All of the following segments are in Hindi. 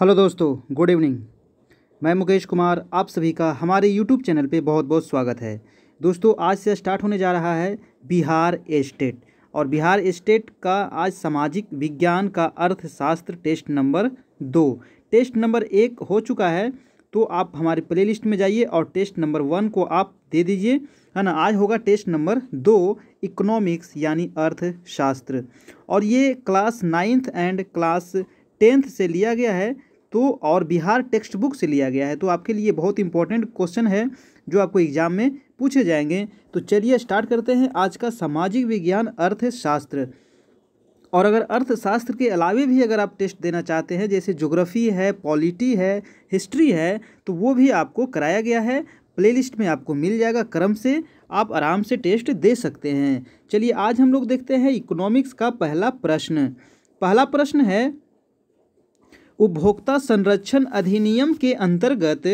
हेलो दोस्तों गुड इवनिंग मैं मुकेश कुमार आप सभी का हमारे यूट्यूब चैनल पे बहुत बहुत स्वागत है दोस्तों आज से स्टार्ट होने जा रहा है बिहार स्टेट और बिहार स्टेट का आज सामाजिक विज्ञान का अर्थशास्त्र टेस्ट नंबर दो टेस्ट नंबर एक हो चुका है तो आप हमारे प्लेलिस्ट में जाइए और टेस्ट नंबर वन को आप दे दीजिए है ना आज होगा टेस्ट नंबर दो इकोनॉमिक्स यानी अर्थशास्त्र और ये class ninth and class tenth से लिया गया है तो और बिहार टेक्स्ट बुक से लिया गया है तो आपके लिए बहुत इंपॉर्टेंट क्वेश्चन है जो आपको एग्जाम में पूछे जाएंगे तो चलिए स्टार्ट करते हैं आज का सामाजिक विज्ञान अर्थशास्त्र और अगर अर्थशास्त्र के अलावे भी अगर आप टेस्ट देना चाहते हैं जैसे जोग्राफ़ी है पॉलिटी है हिस्ट्री है तो वो भी आपको कराया गया है प्लेलिस्ट में आपको मिल जाएगा क्रम से आप आराम से टेस्ट दे सकते हैं चलिए आज हम लोग देखते हैं इकोनॉमिक्स का पहला प्रश्न पहला प्रश्न है उपभोक्ता संरक्षण अधिनियम के अंतर्गत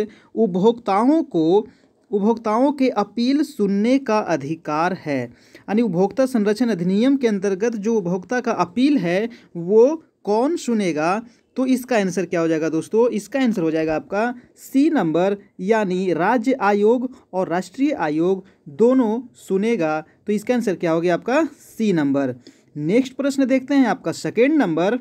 उपभोक्ताओं को उपभोक्ताओं के अपील सुनने का अधिकार है यानी उपभोक्ता संरक्षण अधिनियम के अंतर्गत जो उपभोक्ता का अपील है वो कौन सुनेगा तो इसका आंसर क्या हो जाएगा दोस्तों इसका आंसर हो जाएगा आपका सी नंबर यानी राज्य आयोग और राष्ट्रीय आयोग दोनों सुनेगा तो इसका आंसर क्या हो गया आपका सी नंबर नेक्स्ट प्रश्न देखते हैं आपका सेकेंड नंबर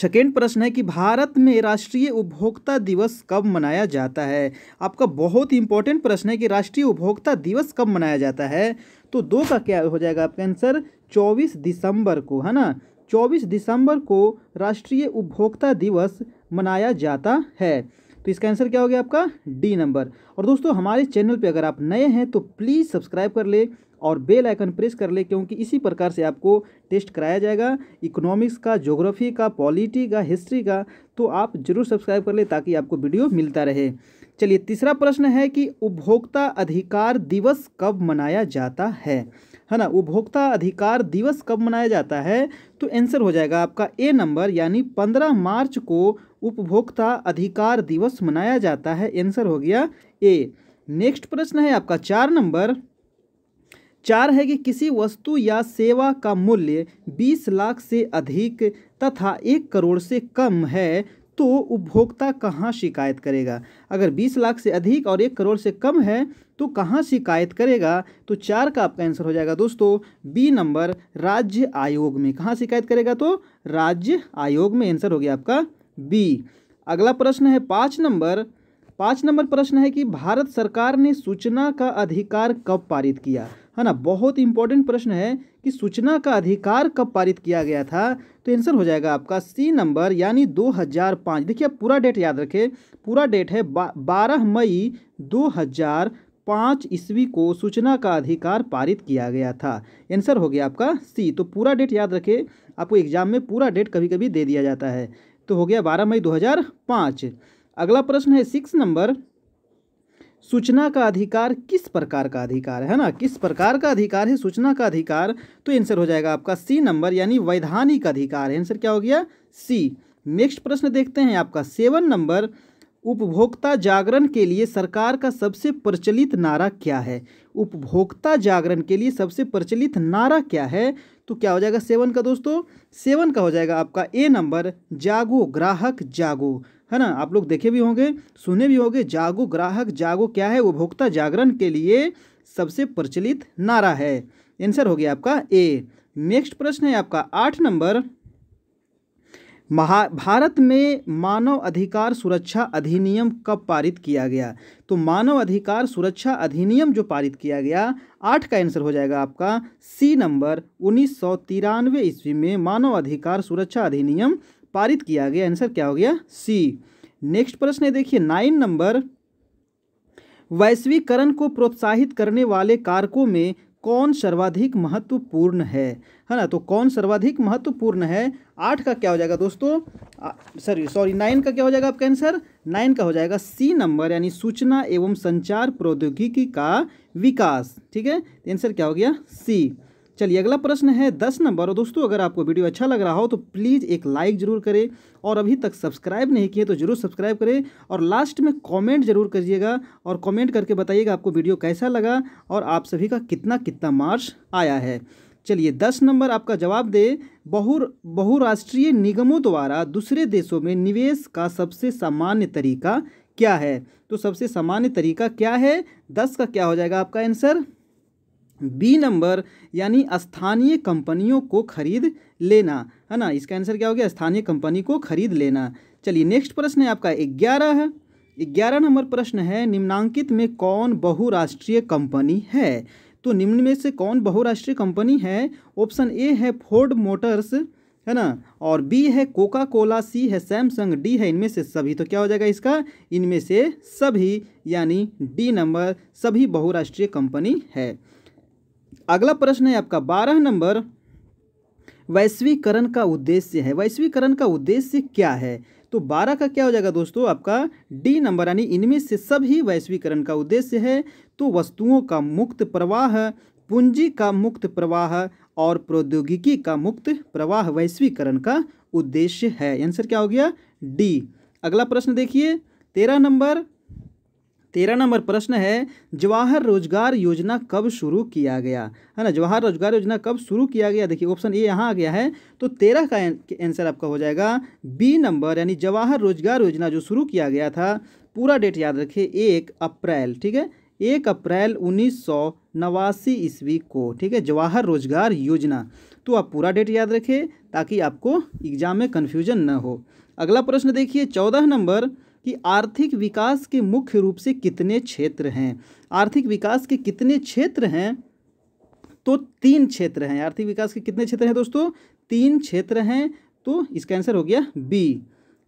सेकेंड प्रश्न है कि भारत में राष्ट्रीय उपभोक्ता दिवस कब मनाया जाता है आपका बहुत ही इंपॉर्टेंट प्रश्न है कि राष्ट्रीय उपभोक्ता दिवस कब मनाया जाता है तो दो का क्या हो जाएगा आपका आंसर चौबीस दिसंबर को है ना चौबीस दिसंबर को राष्ट्रीय उपभोक्ता दिवस मनाया जाता है तो इसका आंसर क्या हो गया आपका डी नंबर और दोस्तों हमारे चैनल पे अगर आप नए हैं तो प्लीज़ सब्सक्राइब कर ले और बेल आइकन प्रेस कर ले क्योंकि इसी प्रकार से आपको टेस्ट कराया जाएगा इकोनॉमिक्स का ज्योग्राफी का पॉलिटी का हिस्ट्री का तो आप जरूर सब्सक्राइब कर ले ताकि आपको वीडियो मिलता रहे चलिए तीसरा प्रश्न है कि उपभोक्ता अधिकार दिवस कब मनाया जाता है है ना उपभोक्ता अधिकार दिवस कब मनाया जाता है तो आंसर हो जाएगा आपका ए नंबर यानी पंद्रह मार्च को उपभोक्ता अधिकार दिवस मनाया जाता है आंसर हो गया ए नेक्स्ट प्रश्न है आपका चार नंबर चार है कि किसी वस्तु या सेवा का मूल्य 20 लाख से अधिक तथा एक करोड़ से कम है तो उपभोक्ता कहाँ शिकायत करेगा अगर 20 लाख से अधिक और एक करोड़ से कम है तो कहाँ शिकायत करेगा तो चार का आपका आंसर हो जाएगा दोस्तों बी नंबर राज्य आयोग में कहाँ शिकायत करेगा तो राज्य आयोग में आंसर हो गया आपका बी अगला प्रश्न है पाँच नंबर पाँच नंबर प्रश्न है कि भारत सरकार ने सूचना का अधिकार कब पारित किया है ना बहुत इंपॉर्टेंट प्रश्न है कि सूचना का अधिकार कब पारित किया गया था तो आंसर हो जाएगा आपका सी नंबर यानी 2005 देखिए आप पूरा डेट याद रखें पूरा डेट है बारह मई 2005 ईस्वी को सूचना का अधिकार पारित किया गया था आंसर हो गया आपका सी तो पूरा डेट याद रखे आपको एग्जाम में पूरा डेट कभी कभी दे दिया जाता है तो हो गया बारह मई दो अगला प्रश्न है सिक्स नंबर सूचना का अधिकार किस प्रकार का अधिकार है ना किस प्रकार का अधिकार है सूचना का अधिकार तो आंसर हो जाएगा आपका सी नंबर यानी वैधानिक अधिकार है आंसर क्या हो गया सी नेक्स्ट प्रश्न देखते हैं आपका सेवन नंबर उपभोक्ता जागरण के लिए सरकार का सबसे प्रचलित नारा क्या है उपभोक्ता जागरण के लिए सबसे प्रचलित नारा क्या है तो क्या हो जाएगा सेवन का दोस्तों सेवन का हो जाएगा आपका ए नंबर जागो ग्राहक जागो है ना आप लोग देखे भी होंगे सुने भी होंगे जागो ग्राहक जागो क्या है उपभोक्ता जागरण के लिए सबसे प्रचलित नारा है आंसर हो गया आपका ए नेक्स्ट प्रश्न है आपका आठ नंबर भारत में मानव अधिकार सुरक्षा अधिनियम कब पारित किया गया तो मानव अधिकार सुरक्षा अधिनियम जो पारित किया गया आठ का आंसर हो जाएगा आपका सी नंबर उन्नीस सौ तिरानवे ईस्वी में मानव अधिकार सुरक्षा अधिनियम पारित किया गया आंसर क्या हो गया सी नेक्स्ट प्रश्न है देखिए नाइन नंबर वैश्वीकरण को प्रोत्साहित करने वाले कारकों में कौन सर्वाधिक महत्वपूर्ण है है ना तो कौन सर्वाधिक महत्वपूर्ण है आठ का क्या हो जाएगा दोस्तों सॉरी सॉरी नाइन का क्या हो जाएगा आपका आंसर नाइन का हो जाएगा सी नंबर यानी सूचना एवं संचार प्रौद्योगिकी का विकास ठीक है आंसर क्या हो गया सी चलिए अगला प्रश्न है दस नंबर और दोस्तों अगर आपको वीडियो अच्छा लग रहा हो तो प्लीज़ एक लाइक ज़रूर करें और अभी तक सब्सक्राइब नहीं किए तो ज़रूर सब्सक्राइब करें और लास्ट में कमेंट जरूर करिएगा और कमेंट करके बताइएगा आपको वीडियो कैसा लगा और आप सभी का कितना कितना मार्क्स आया है चलिए दस नंबर आपका जवाब दे बहु बहुराष्ट्रीय निगमों द्वारा दूसरे देशों में निवेश का सबसे सामान्य तरीका क्या है तो सबसे सामान्य तरीका क्या है दस का क्या हो जाएगा आपका आंसर बी नंबर यानी स्थानीय कंपनियों को खरीद लेना है ना इसका आंसर क्या हो गया स्थानीय कंपनी को खरीद लेना चलिए नेक्स्ट प्रश्न है आपका ग्यारह है ग्यारह नंबर प्रश्न है निम्नांकित में कौन बहुराष्ट्रीय कंपनी है तो निम्न में से कौन बहुराष्ट्रीय कंपनी है ऑप्शन ए है फोर्ड मोटर्स है ना और बी है कोका कोला सी है सैमसंग डी है इनमें से सभी तो क्या हो जाएगा इसका इनमें से सभी यानी डी नंबर सभी बहुराष्ट्रीय कंपनी है अगला प्रश्न है आपका बारह नंबर वैश्वीकरण का उद्देश्य है वैश्वीकरण का उद्देश्य क्या है तो बारह का क्या हो जाएगा दोस्तों आपका डी नंबर यानी इनमें से सभी वैश्वीकरण का उद्देश्य है तो वस्तुओं का मुक्त प्रवाह पूंजी का मुक्त प्रवाह और प्रौद्योगिकी का मुक्त प्रवाह वैश्वीकरण का उद्देश्य है आंसर क्या हो गया डी अगला प्रश्न देखिए तेरह नंबर तेरह नंबर प्रश्न है जवाहर रोजगार योजना कब शुरू किया गया है ना जवाहर रोजगार योजना कब शुरू किया गया देखिए ऑप्शन ए यहाँ आ गया है तो तेरह का आंसर आपका हो जाएगा बी नंबर यानी जवाहर रोजगार योजना जो शुरू किया गया था पूरा डेट याद रखिए एक अप्रैल ठीक है एक अप्रैल उन्नीस सौ नवासी ईस्वी को ठीक है जवाहर रोजगार योजना तो आप पूरा डेट याद रखें ताकि आपको एग्जाम में कन्फ्यूजन न हो अगला प्रश्न देखिए चौदह नंबर कि आर्थिक विकास के मुख्य रूप से कितने क्षेत्र हैं आर्थिक विकास के कितने क्षेत्र हैं तो तीन क्षेत्र हैं आर्थिक विकास के कितने क्षेत्र हैं दोस्तों तीन क्षेत्र हैं तो इसका आंसर हो गया बी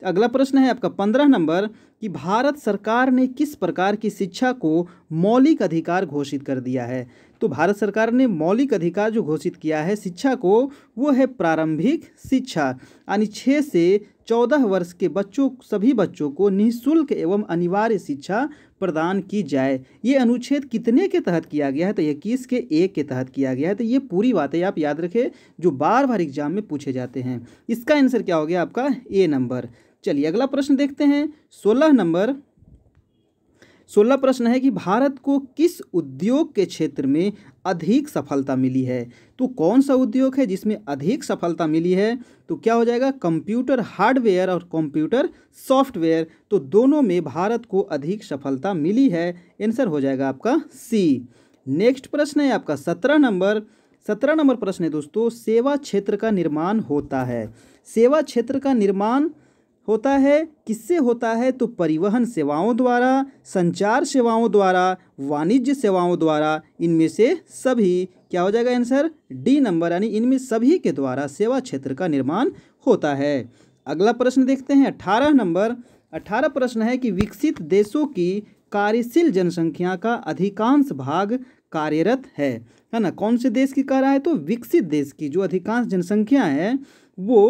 अगला प्रश्न है आपका पंद्रह नंबर कि भारत सरकार ने किस प्रकार की शिक्षा को मौलिक अधिकार घोषित कर दिया है तो भारत सरकार ने मौलिक अधिकार जो घोषित किया है शिक्षा को वो है प्रारंभिक शिक्षा यानी छः से चौदह वर्ष के बच्चों सभी बच्चों को निःशुल्क एवं अनिवार्य शिक्षा प्रदान की जाए ये अनुच्छेद कितने के तहत किया गया है तो इक्कीस के एक के तहत किया गया है तो ये पूरी बातें आप याद रखें जो बार बार एग्जाम में पूछे जाते हैं इसका आंसर क्या हो गया आपका ए नंबर चलिए अगला प्रश्न देखते हैं सोलह नंबर सोलह प्रश्न है कि भारत को किस उद्योग के क्षेत्र में अधिक सफलता मिली है तो कौन सा उद्योग है जिसमें अधिक सफलता मिली है तो क्या हो जाएगा कंप्यूटर हार्डवेयर और कंप्यूटर सॉफ्टवेयर तो दोनों में भारत को अधिक सफलता मिली है आंसर हो जाएगा आपका सी नेक्स्ट प्रश्न है आपका सत्रह नंबर सत्रह नंबर प्रश्न है दोस्तों सेवा क्षेत्र का निर्माण होता है सेवा क्षेत्र का निर्माण होता है किससे होता है तो परिवहन सेवाओं द्वारा संचार सेवाओं द्वारा वाणिज्य सेवाओं द्वारा इनमें से सभी क्या हो जाएगा आंसर डी नंबर यानी इनमें सभी के द्वारा सेवा क्षेत्र का निर्माण होता है अगला प्रश्न देखते हैं अठारह नंबर अठारह प्रश्न है कि विकसित देशों की कार्यशील जनसंख्या का अधिकांश भाग कार्यरत है है ना कौन से देश की कह रहा है तो विकसित देश की जो अधिकांश जनसंख्या है वो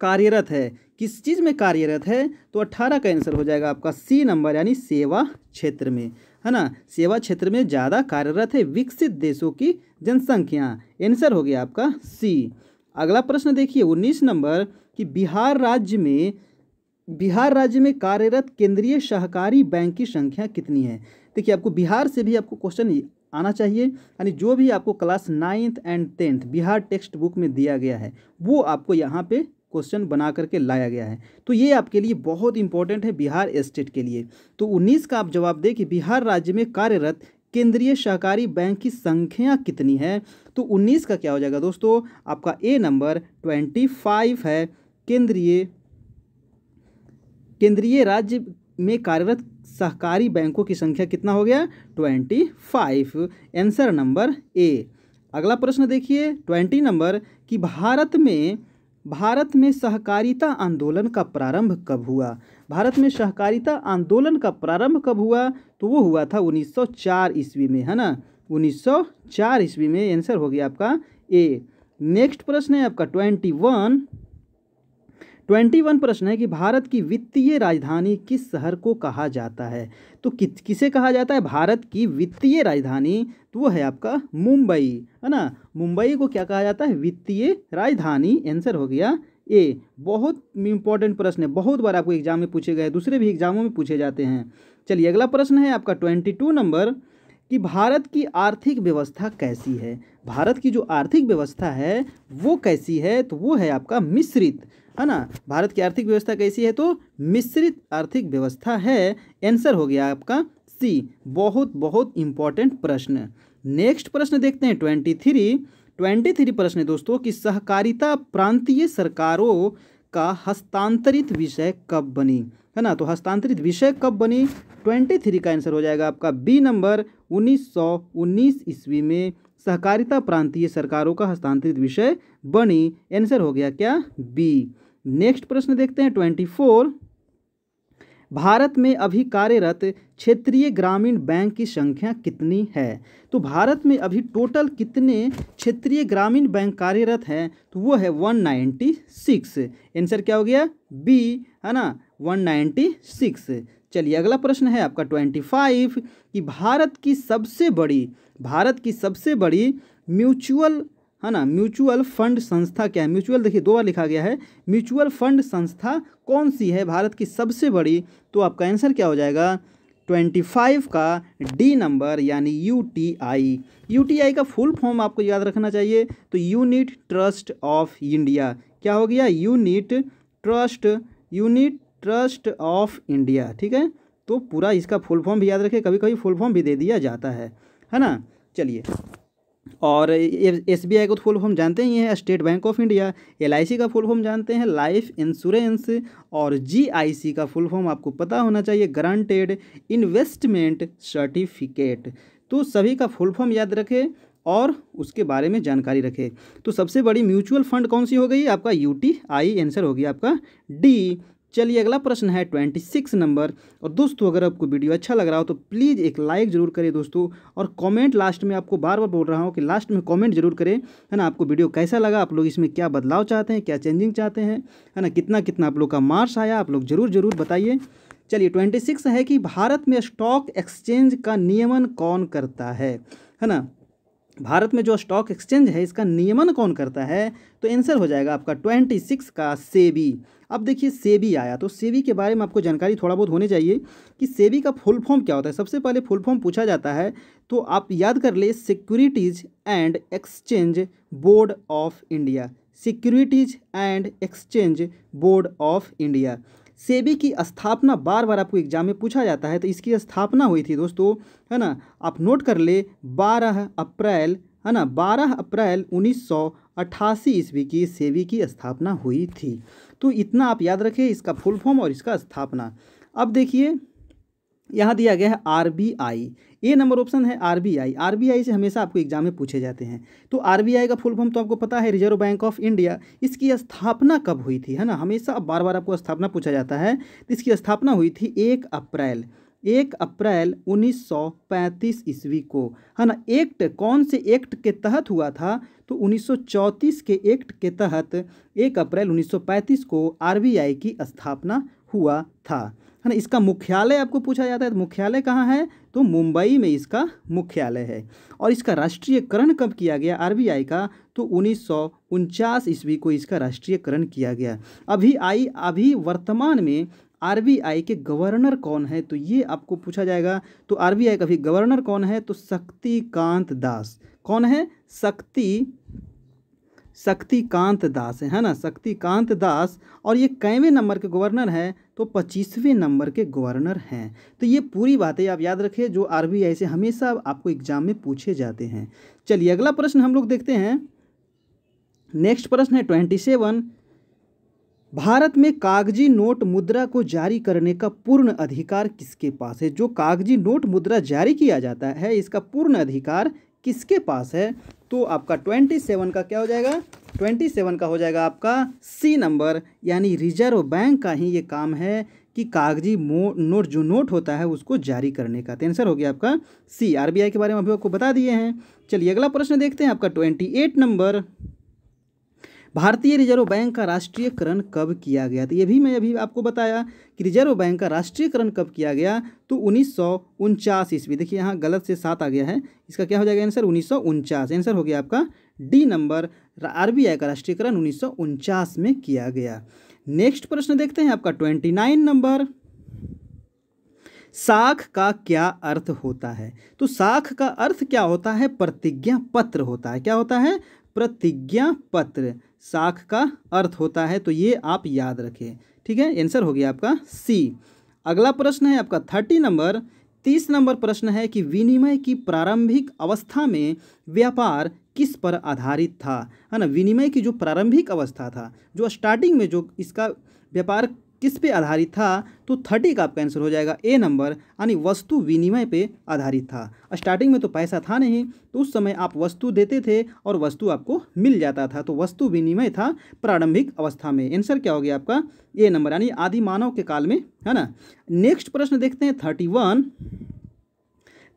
कार्यरत है किस चीज़ में कार्यरत है तो अट्ठारह का आंसर हो जाएगा आपका सी नंबर यानी सेवा क्षेत्र में है ना सेवा क्षेत्र में ज़्यादा कार्यरत है विकसित देशों की जनसंख्या आंसर हो गया आपका सी अगला प्रश्न देखिए उन्नीस नंबर कि बिहार राज्य में बिहार राज्य में कार्यरत केंद्रीय सहकारी बैंक की संख्या कितनी है देखिए आपको बिहार से भी आपको क्वेश्चन आना चाहिए यानी जो भी आपको class ninth and tenth Bihar text book में दिया गया है वो आपको यहाँ पे क्वेश्चन बना करके लाया गया है तो ये आपके लिए बहुत इंपॉर्टेंट है बिहार स्टेट के लिए तो उन्नीस का आप जवाब दें कि बिहार राज्य में कार्यरत केंद्रीय सहकारी बैंक की संख्या कितनी है तो 19 का क्या हो जाएगा दोस्तों आपका ए नंबर 25 है केंद्रीय केंद्रीय राज्य में कार्यरत सहकारी बैंकों की संख्या कितना हो गया फाइव आंसर नंबर ए अगला प्रश्न देखिए ट्वेंटी नंबर कि भारत में भारत में सहकारिता आंदोलन का प्रारंभ कब हुआ भारत में सहकारिता आंदोलन का प्रारंभ कब हुआ तो वो हुआ था 1904 ईस्वी में है ना 1904 ईस्वी में आंसर हो गया आपका ए नेक्स्ट प्रश्न है आपका ट्वेंटी वन ट्वेंटी वन प्रश्न है कि भारत की वित्तीय राजधानी किस शहर को कहा जाता है तो कि, किसे कहा जाता है भारत की वित्तीय राजधानी तो वो है आपका मुंबई है ना मुंबई को क्या कहा जाता है वित्तीय राजधानी आंसर हो गया ए बहुत इंपॉर्टेंट प्रश्न है बहुत बार आपको एग्जाम में पूछे गए दूसरे भी एग्जामों में पूछे जाते हैं चलिए अगला प्रश्न है आपका ट्वेंटी टू नंबर कि भारत की आर्थिक व्यवस्था कैसी है भारत की जो आर्थिक व्यवस्था है वो कैसी है तो वो है आपका मिश्रित है ना भारत की आर्थिक व्यवस्था कैसी है तो मिश्रित आर्थिक व्यवस्था है आंसर हो गया आपका सी बहुत बहुत इंपॉर्टेंट प्रश्न नेक्स्ट प्रश्न देखते हैं ट्वेंटी थ्री ट्वेंटी थ्री प्रश्न है दोस्तों कि सहकारिता प्रांतीय सरकारों का हस्तांतरित विषय कब बनी है ना तो हस्तांतरित विषय कब बनी ट्वेंटी थ्री का आंसर हो जाएगा आपका बी नंबर उन्नीस सौ उन्नीस ईस्वी में सहकारिता प्रांतीय सरकारों का हस्तांतरित विषय बनी आंसर हो गया क्या बी नेक्स्ट प्रश्न देखते हैं ट्वेंटी फोर भारत में अभी कार्यरत क्षेत्रीय ग्रामीण बैंक की संख्या कितनी है तो भारत में अभी टोटल कितने क्षेत्रीय ग्रामीण बैंक कार्यरत हैं तो वो है वन नाइन्टी सिक्स आंसर क्या हो गया बी है ना वन नाइन्टी सिक्स चलिए अगला प्रश्न है आपका ट्वेंटी फाइव कि भारत की सबसे बड़ी भारत की सबसे बड़ी म्यूचुअल है ना म्यूचुअल फंड संस्था क्या है म्यूचुअल देखिए दो बार लिखा गया है म्यूचुअल फंड संस्था कौन सी है भारत की सबसे बड़ी तो आपका आंसर क्या हो जाएगा ट्वेंटी फाइव का डी नंबर यानी U T I U T I का फुल फॉर्म आपको याद रखना चाहिए तो यूनिट ट्रस्ट ऑफ इंडिया क्या हो गया unit trust unit trust of India ठीक है तो पूरा इसका फुल फॉर्म भी याद रखें कभी कभी फुल फॉर्म भी दे दिया जाता है है ना चलिए और एस बी आई का फुल फॉर्म जानते ही हैं state bank of India L I C का फुल फॉर्म जानते हैं लाइफ इंश्योरेंस और जी आई सी का फुल फॉर्म आपको पता होना चाहिए ग्रांटेड इन्वेस्टमेंट सर्टिफिकेट तो सभी का फुल फॉर्म याद रखें और उसके बारे में जानकारी रखें तो सबसे बड़ी म्यूचुअल फंड कौन सी हो गई आपका यू टी आई आंसर हो गया आपका डी चलिए अगला प्रश्न है ट्वेंटी सिक्स नंबर और दोस्तों अगर आपको वीडियो अच्छा लग रहा हो तो प्लीज़ एक लाइक ज़रूर करें दोस्तों और कमेंट लास्ट में आपको बार बार बोल रहा हूँ कि लास्ट में कमेंट जरूर करें है ना आपको वीडियो कैसा लगा आप लोग इसमें क्या बदलाव चाहते हैं क्या चेंजिंग चाहते हैं है ना कितना कितना आप लोग का मार्क्स आया आप लोग ज़रूर ज़रूर बताइए चलिए ट्वेंटी सिक्स है कि भारत में स्टॉक एक्सचेंज का नियमन कौन करता है है ना भारत में जो स्टॉक एक्सचेंज है इसका नियमन कौन करता है तो आंसर हो जाएगा आपका ट्वेंटी सिक्स का सेबी अब देखिए सेबी आया तो सेबी के बारे में आपको जानकारी थोड़ा बहुत होनी चाहिए कि सेबी का फुल फॉर्म क्या होता है सबसे पहले फुल फॉर्म पूछा जाता है तो आप याद कर ले securities and exchange board of India securities and exchange board of India SEBI की स्थापना बार बार आपको एग्जाम में पूछा जाता है तो इसकी स्थापना हुई थी दोस्तों है ना आप नोट कर ले बारह अप्रैल है ना बारह अप्रैल उन्नीस सौ अट्ठासी ईस्वी की सेबी की स्थापना हुई थी तो इतना आप याद रखें इसका फुल फॉर्म और इसका स्थापना अब देखिए यहाँ दिया गया है R B I A number option है R B I R B I से हमेशा आपको एग्जाम में पूछे जाते हैं तो आर बी आई का फुल फॉर्म तो आपको पता है रिजर्व बैंक ऑफ इंडिया इसकी स्थापना कब हुई थी है ना हमेशा अब बार बार आपको स्थापना पूछा जाता है इसकी स्थापना हुई थी एक अप्रैल एक अप्रैल 1935 ईस्वी को है ना एक्ट कौन से एक्ट के तहत हुआ था तो 1934 के एक्ट के तहत एक अप्रैल 1935 को आरबीआई की स्थापना हुआ था है ना इसका मुख्यालय आपको पूछा जाता है तो मुख्यालय कहाँ है तो मुंबई में इसका मुख्यालय है और इसका राष्ट्रीयकरण कब किया गया आरबीआई का तो उन्नीस सौ ईस्वी को इसका राष्ट्रीयकरण किया गया अभी आई अभी वर्तमान में आरबीआई के गवर्नर कौन है तो ये आपको पूछा जाएगा तो आरबीआई का भी गवर्नर कौन है तो शक्तिकांत दास कौन है शक्ति शक्तिकांत दास है ना शक्तिकांत दास और ये कैवें नंबर के गवर्नर है तो पच्चीसवें नंबर के गवर्नर हैं तो ये पूरी बातें आप याद रखें जो आर से हमेशा आपको एग्जाम में पूछे जाते हैं चलिए अगला प्रश्न हम लोग देखते हैं नेक्स्ट प्रश्न है ट्वेंटी सेवन भारत में कागजी नोट मुद्रा को जारी करने का पूर्ण अधिकार किसके पास है जो कागजी नोट मुद्रा जारी किया जाता है इसका पूर्ण अधिकार किसके पास है तो आपका ट्वेंटी सेवन का क्या हो जाएगा ट्वेंटी सेवन का हो जाएगा आपका सी नंबर यानी रिजर्व बैंक का ही ये काम है कि कागजी नोट जो नोट होता है उसको जारी करने का तो आंसर हो गया आपका सी आरबीआई के बारे में अभी आपको बता दिए हैं चलिए अगला प्रश्न देखते हैं आपका ट्वेंटी एट नंबर भारतीय रिजर्व बैंक का राष्ट्रीयकरण कब किया गया तो ये भी मैं अभी आपको बताया कि रिजर्व बैंक का राष्ट्रीयकरण कब किया गया तो उन्नीस सौ उनचास ईस्वी देखिए यहाँ गलत से सात आ गया है इसका क्या हो जाएगा आंसर उन्नीस सौ उनचास आंसर हो गया आपका डी नंबर आरबीआई का राष्ट्रीयकरण उन्नीस सौ उनचास में किया गया नेक्स्ट प्रश्न देखते हैं आपका ट्वेंटी नाइन नंबर साख का क्या अर्थ होता है तो साख का अर्थ क्या होता है प्रतिज्ञा पत्र होता है क्या होता है प्रतिज्ञा पत्र साख का अर्थ होता है तो ये आप याद रखें ठीक है आंसर हो गया आपका सी अगला प्रश्न है आपका थर्टी नंबर तीस नंबर प्रश्न है कि विनिमय की प्रारंभिक अवस्था में व्यापार किस पर आधारित था है ना विनिमय की जो प्रारंभिक अवस्था था जो स्टार्टिंग में जो इसका व्यापार किस पे आधारित था तो थर्टी का आपका आंसर हो जाएगा ए नंबर यानी वस्तु विनिमय पे आधारित था स्टार्टिंग में तो पैसा था नहीं तो उस समय आप वस्तु देते थे और वस्तु आपको मिल जाता था तो वस्तु विनिमय था प्रारंभिक अवस्था में आंसर क्या हो गया आपका ए नंबर यानी आदि मानव के काल में है ना नेक्स्ट प्रश्न देखते हैं थर्टी वन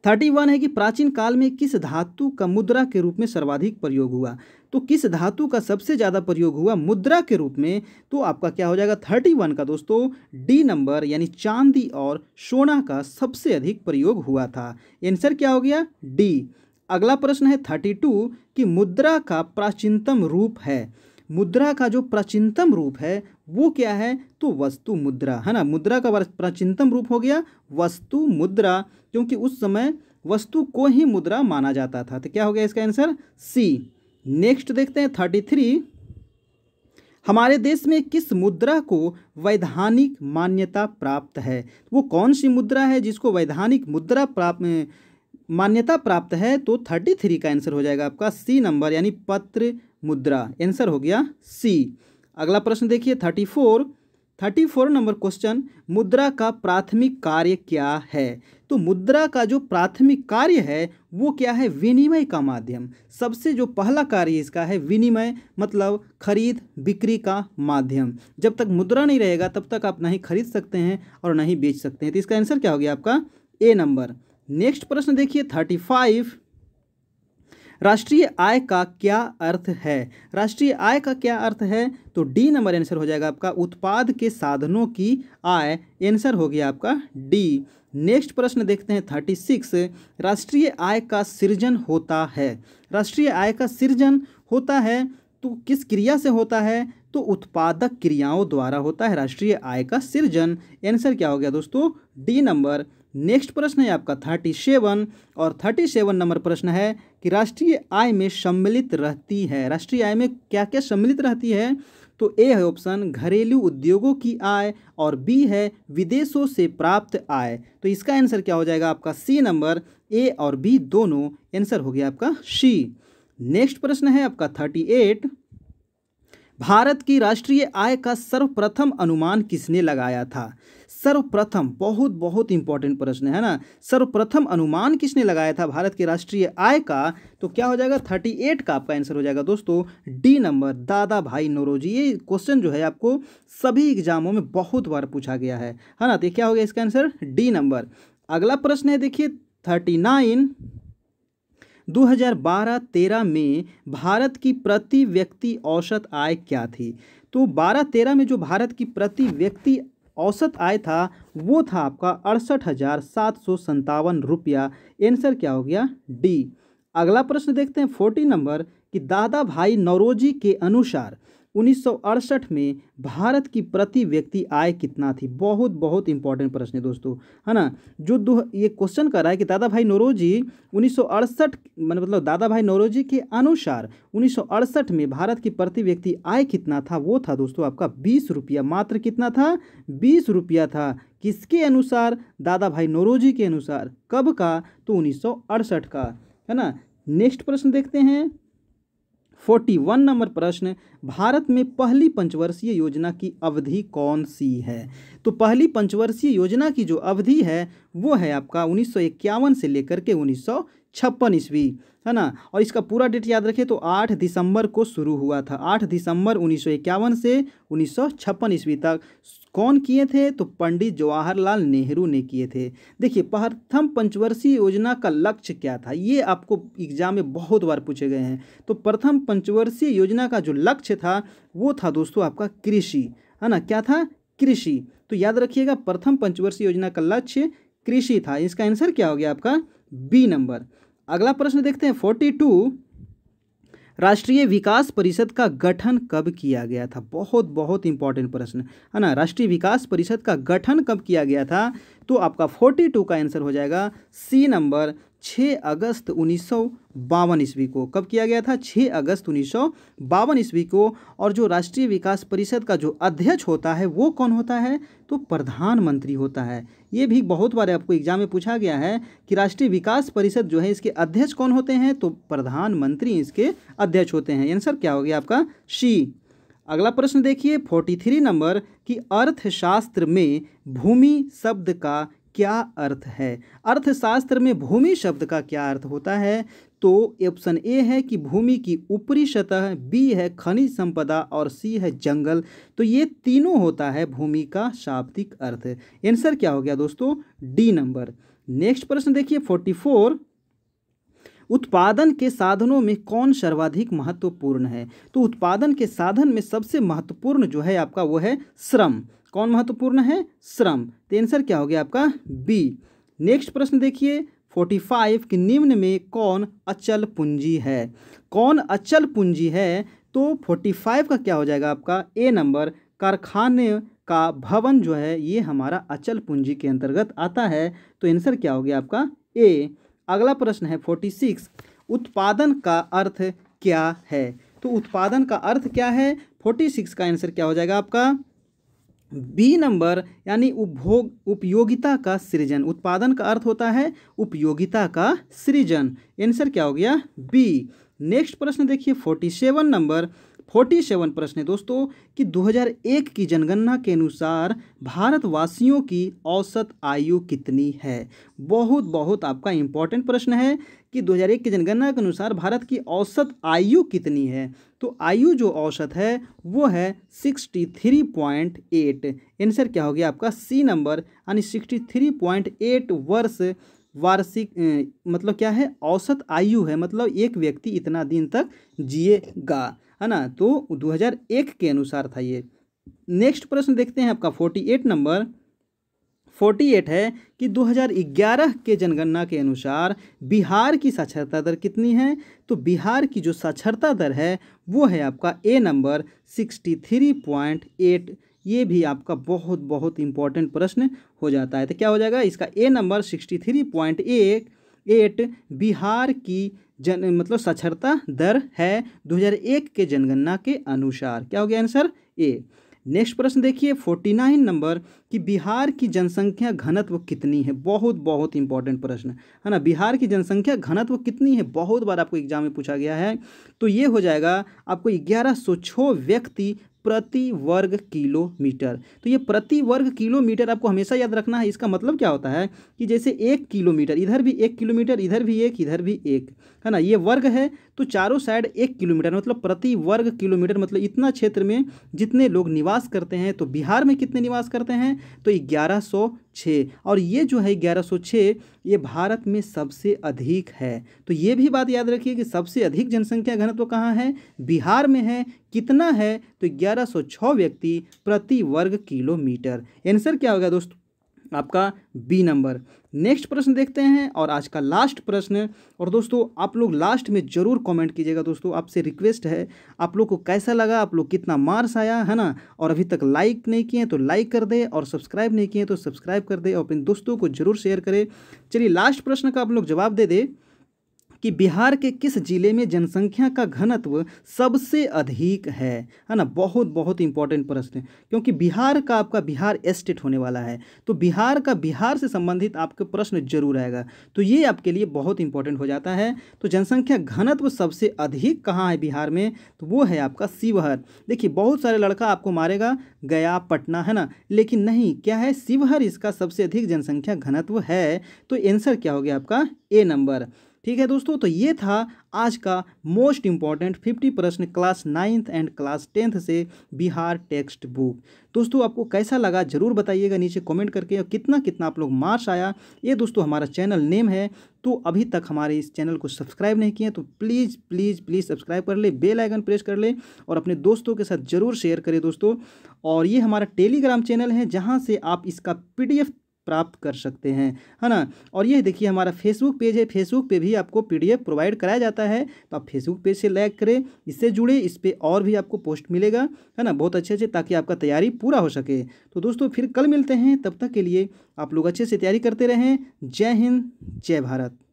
थर्टी वन है कि प्राचीन काल में किस धातु का मुद्रा के रूप में सर्वाधिक प्रयोग हुआ तो किस धातु का सबसे ज़्यादा प्रयोग हुआ मुद्रा के रूप में तो आपका क्या हो जाएगा थर्टी वन का दोस्तों डी नंबर यानी चांदी और सोना का सबसे अधिक प्रयोग हुआ था आंसर क्या हो गया डी अगला प्रश्न है थर्टी टू कि मुद्रा का प्राचीनतम रूप है मुद्रा का जो प्राचीनतम रूप है वो क्या है तो वस्तु मुद्रा है ना मुद्रा का प्राचीनतम रूप हो गया वस्तु मुद्रा क्योंकि उस समय वस्तु को ही मुद्रा माना जाता था तो क्या हो गया इसका आंसर सी नेक्स्ट देखते हैं थर्टी थ्री हमारे देश में किस मुद्रा को वैधानिक मान्यता प्राप्त है वो कौन सी मुद्रा है जिसको वैधानिक मुद्रा प्राप्त मान्यता प्राप्त है तो थर्टी थ्री का आंसर हो जाएगा आपका सी नंबर यानी पत्र मुद्रा आंसर हो गया सी अगला प्रश्न देखिए thirty four thirty four number question मुद्रा का प्राथमिक कार्य क्या है तो मुद्रा का जो प्राथमिक कार्य है वो क्या है विनिमय का माध्यम सबसे जो पहला कार्य इसका है विनिमय मतलब खरीद बिक्री का माध्यम जब तक मुद्रा नहीं रहेगा तब तक आप नहीं खरीद सकते हैं और नहीं बेच सकते हैं तो इसका आंसर क्या हो गया आपका ए नंबर नेक्स्ट प्रश्न देखिए थर्टी फाइव राष्ट्रीय आय का क्या अर्थ है राष्ट्रीय आय का क्या अर्थ है तो डी नंबर आंसर हो जाएगा आपका उत्पाद के साधनों की आय आंसर हो गया आपका डी नेक्स्ट प्रश्न देखते हैं थर्टी सिक्स राष्ट्रीय आय का सृजन होता है राष्ट्रीय आय का सृजन होता है तो किस क्रिया से होता है तो उत्पादक क्रियाओं द्वारा होता है राष्ट्रीय आय का सृजन आंसर क्या हो गया दोस्तों डी नंबर नेक्स्ट प्रश्न है आपका थर्टी सेवन और थर्टी सेवन नंबर प्रश्न है कि राष्ट्रीय आय में सम्मिलित रहती है राष्ट्रीय आय में क्या क्या सम्मिलित रहती है तो ए है ऑप्शन घरेलू उद्योगों की आय और बी है विदेशों से प्राप्त आय तो इसका आंसर क्या हो जाएगा आपका सी नंबर ए और बी दोनों आंसर हो गया आपका सी नेक्स्ट प्रश्न है आपका थर्टी एट भारत की राष्ट्रीय आय का सर्वप्रथम अनुमान किसने लगाया था सर्वप्रथम बहुत बहुत इंपॉर्टेंट प्रश्न है ना सर्वप्रथम अनुमान किसने लगाया था भारत के राष्ट्रीय आय का तो क्या हो जाएगा थर्टी एट का आपका आंसर हो जाएगा दोस्तों डी नंबर दादा भाई नोरोजी ये क्वेश्चन जो है आपको सभी एग्जामों में बहुत बार पूछा गया है है ना तो क्या हो गया इसका आंसर डी नंबर अगला प्रश्न है देखिए थर्टी नाइन 2012-13 में भारत की प्रति व्यक्ति औसत आय क्या थी तो 12-13 में जो भारत की प्रति व्यक्ति औसत आय था वो था आपका अड़सठ हज़ार सात सौ सत्तावन रुपया एंसर क्या हो गया डी अगला प्रश्न देखते हैं फोर्टी नंबर कि दादा भाई नौरोजी के अनुसार उन्नीस में भारत की प्रति व्यक्ति आय कितना थी बहुत बहुत इंपॉर्टेंट प्रश्न है दोस्तों है ना जो दो ये क्वेश्चन कर रहा है कि दादा भाई नोरोजी उन्नीस मैंने मतलब दादा भाई नोरोजी के अनुसार उन्नीस में भारत की प्रति व्यक्ति आय कितना था वो था दोस्तों आपका बीस रुपया मात्र कितना था बीस रुपया था किसके अनुसार दादा भाई नोरोजी के अनुसार कब का तो उन्नीस का है ना नेक्स्ट प्रश्न देखते हैं फोर्टी वन नंबर प्रश्न भारत में पहली पंचवर्षीय योजना की अवधि कौन सी है तो पहली पंचवर्षीय योजना की जो अवधि है वो है आपका उन्नीस सौ इक्यावन से लेकर के उन्नीस सौ छप्पन ईस्वी है ना और इसका पूरा डेट याद रखें तो आठ दिसंबर को शुरू हुआ था आठ दिसंबर उन्नीस सौ इक्यावन से उन्नीस सौ छप्पन ईस्वी तक कौन किए थे तो पंडित जवाहरलाल नेहरू ने किए थे देखिए प्रथम पंचवर्षीय योजना का लक्ष्य क्या था ये आपको एग्जाम में बहुत बार पूछे गए हैं तो प्रथम पंचवर्षीय योजना का जो लक्ष्य था वो था दोस्तों आपका कृषि है ना क्या था कृषि तो याद रखिएगा प्रथम पंचवर्षीय योजना का लक्ष्य कृषि था इसका आंसर क्या हो गया आपका बी नंबर अगला प्रश्न देखते हैं फोर्टी टू राष्ट्रीय विकास परिषद का गठन कब किया गया था बहुत बहुत इंपॉर्टेंट प्रश्न है ना राष्ट्रीय विकास परिषद का गठन कब किया गया था तो आपका फोर्टी टू का आंसर हो जाएगा सी नंबर 6 अगस्त उन्नीस ईस्वी को कब किया गया था 6 अगस्त उन्नीस ईस्वी को और जो राष्ट्रीय विकास परिषद का जो अध्यक्ष होता है वो कौन होता है तो प्रधानमंत्री होता है ये भी बहुत बार आपको एग्जाम में पूछा गया है कि राष्ट्रीय विकास परिषद जो है इसके अध्यक्ष कौन होते हैं तो प्रधानमंत्री इसके अध्यक्ष होते हैं आंसर क्या हो गया आपका शी अगला प्रश्न देखिए 43 नंबर कि अर्थशास्त्र में भूमि शब्द का क्या अर्थ है अर्थशास्त्र में भूमि शब्द का क्या अर्थ होता है तो ऑप्शन ए है कि भूमि की ऊपरी सतह बी है खनिज संपदा और सी है जंगल तो ये तीनों होता है भूमि का शाब्दिक अर्थ आंसर क्या हो गया दोस्तों डी नंबर नेक्स्ट प्रश्न देखिए फोर्टी फोर उत्पादन के साधनों में कौन सर्वाधिक महत्वपूर्ण है तो उत्पादन के साधन में सबसे महत्वपूर्ण जो है आपका वो है श्रम कौन महत्वपूर्ण है श्रम तो आंसर क्या हो गया आपका बी नेक्स्ट प्रश्न देखिए फोर्टी फाइव के निम्न में कौन अचल पूंजी है कौन अचल पूंजी है तो फोर्टी फाइव का क्या हो जाएगा आपका ए नंबर कारखाने का भवन जो है ये हमारा अचल पूंजी के अंतर्गत आता है तो आंसर क्या हो गया आपका ए अगला प्रश्न है फोर्टी सिक्स उत्पादन का अर्थ क्या है तो उत्पादन का अर्थ क्या है फोर्टी सिक्स का आंसर क्या हो जाएगा आपका बी नंबर यानी उपभोग उपयोगिता का सृजन उत्पादन का अर्थ होता है उपयोगिता का सृजन आंसर क्या हो गया बी नेक्स्ट प्रश्न देखिए forty seven number forty seven प्रश्न है दोस्तों कि 2001 की जनगणना के अनुसार भारतवासियों की औसत आयु कितनी है बहुत बहुत आपका इंपॉर्टेंट प्रश्न है कि 2001 की जनगणना के अनुसार भारत की औसत आयु कितनी है तो आयु जो औसत है वो है sixty three point eight answer क्या हो गया आपका सी नंबर यानी सिक्सटी थ्री पॉइंट एट वर्ष वार्षिक मतलब क्या है औसत आयु है मतलब एक व्यक्ति इतना दिन तक जिएगा है ना तो 2001 के अनुसार था ये नेक्स्ट प्रश्न देखते हैं आपका 48 नंबर 48 है कि 2011 के जनगणना के अनुसार बिहार की साक्षरता दर कितनी है तो बिहार की जो साक्षरता दर है वो है आपका ए नंबर 63.8 ये भी आपका बहुत बहुत इंपॉर्टेंट प्रश्न हो जाता है तो क्या हो जाएगा इसका A number sixty three point eight Bihar की जन मतलब साक्षरता दर है 2001 के जनगणना के अनुसार क्या हो गया आंसर ए नेक्स्ट प्रश्न देखिए फोर्टी नाइन नंबर कि बिहार की जनसंख्या घनत्व कितनी है बहुत बहुत इंपॉर्टेंट प्रश्न है ना बिहार की जनसंख्या घनत्व कितनी है बहुत बार आपको एग्जाम में पूछा गया है तो ये हो जाएगा आपको ग्यारह सौ छः व्यक्ति प्रति वर्ग किलोमीटर तो ये प्रति वर्ग किलोमीटर आपको हमेशा याद रखना है इसका मतलब क्या होता है कि जैसे एक किलोमीटर इधर भी एक किलोमीटर इधर भी एक इधर भी एक है ना ये वर्ग है तो चारों साइड एक किलोमीटर मतलब प्रति वर्ग किलोमीटर मतलब इतना क्षेत्र में जितने लोग निवास करते हैं तो बिहार में कितने निवास करते हैं तो ग्यारह सौ छः और ये जो है ग्यारह सौ छः ये भारत में सबसे अधिक है तो ये भी बात याद रखिए कि सबसे अधिक जनसंख्या घनत्व तो कहाँ है बिहार में है कितना है तो ग्यारह सौ छः व्यक्ति प्रति वर्ग किलोमीटर आंसर क्या होगा दोस्तों आपका बी नंबर नेक्स्ट प्रश्न देखते हैं और आज का लास्ट प्रश्न और दोस्तों आप लोग लास्ट में ज़रूर कमेंट कीजिएगा दोस्तों आपसे रिक्वेस्ट है आप लोग को कैसा लगा आप लोग कितना मार्क्स आया है ना और अभी तक लाइक नहीं किए तो लाइक कर दे और सब्सक्राइब नहीं किए तो सब्सक्राइब कर दे और अपने दोस्तों को जरूर शेयर करें चलिए लास्ट प्रश्न का आप लोग जवाब दे दें कि बिहार के किस जिले में जनसंख्या का घनत्व सबसे अधिक है है ना बहुत बहुत इंपॉर्टेंट प्रश्न है क्योंकि बिहार का आपका बिहार एस्टेट होने वाला है तो बिहार का बिहार से संबंधित आपके प्रश्न जरूर आएगा तो ये आपके लिए बहुत इंपॉर्टेंट हो जाता है तो जनसंख्या घनत्व सबसे अधिक कहाँ है बिहार में तो वो है आपका शिवहर देखिए बहुत सारे लड़का आपको मारेगा गया पटना है ना लेकिन नहीं क्या है शिवहर इसका सबसे अधिक जनसंख्या घनत्व है तो आंसर क्या हो गया आपका ए नंबर ठीक है दोस्तों तो ये था आज का मोस्ट इम्पॉर्टेंट फिफ्टी प्रश्न class ninth and class tenth से बिहार टेक्स्ट बुक दोस्तों आपको कैसा लगा ज़रूर बताइएगा नीचे कमेंट करके और कितना कितना आप लोग मार्क्स आया ये दोस्तों हमारा चैनल नेम है तो अभी तक हमारे इस चैनल को सब्सक्राइब नहीं किए तो प्लीज़ प्लीज़ प्लीज़ सब्सक्राइब कर ले बेल आइकन प्रेस कर ले और अपने दोस्तों के साथ ज़रूर शेयर करें दोस्तों और ये हमारा टेलीग्राम चैनल है जहाँ से आप इसका पी प्राप्त कर सकते हैं है ना और ये देखिए हमारा फेसबुक पेज है फेसबुक पे भी आपको पीडीएफ प्रोवाइड कराया जाता है तो आप फेसबुक पेज से लाइक करें इससे जुड़े इस पर और भी आपको पोस्ट मिलेगा है ना बहुत अच्छे अच्छे ताकि आपका तैयारी पूरा हो सके तो दोस्तों फिर कल मिलते हैं तब तक के लिए आप लोग अच्छे से तैयारी करते रहें जय हिंद जय भारत